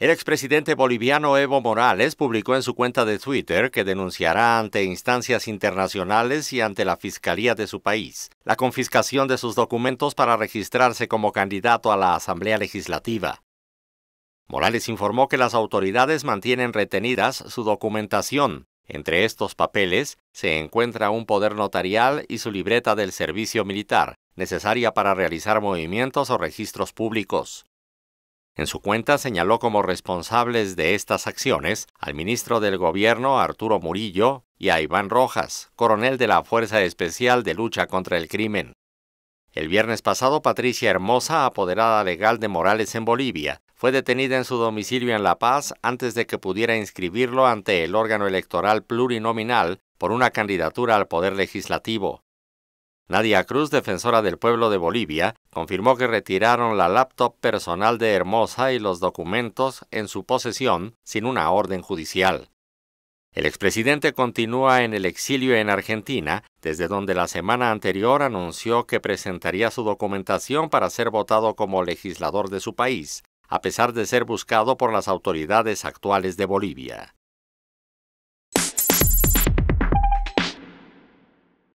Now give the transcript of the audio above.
El expresidente boliviano Evo Morales publicó en su cuenta de Twitter que denunciará ante instancias internacionales y ante la Fiscalía de su país la confiscación de sus documentos para registrarse como candidato a la Asamblea Legislativa. Morales informó que las autoridades mantienen retenidas su documentación. Entre estos papeles se encuentra un poder notarial y su libreta del servicio militar, necesaria para realizar movimientos o registros públicos. En su cuenta señaló como responsables de estas acciones al ministro del Gobierno Arturo Murillo y a Iván Rojas, coronel de la Fuerza Especial de Lucha contra el Crimen. El viernes pasado, Patricia Hermosa, apoderada legal de Morales en Bolivia, fue detenida en su domicilio en La Paz antes de que pudiera inscribirlo ante el órgano electoral plurinominal por una candidatura al Poder Legislativo. Nadia Cruz, defensora del pueblo de Bolivia, confirmó que retiraron la laptop personal de Hermosa y los documentos en su posesión sin una orden judicial. El expresidente continúa en el exilio en Argentina, desde donde la semana anterior anunció que presentaría su documentación para ser votado como legislador de su país, a pesar de ser buscado por las autoridades actuales de Bolivia.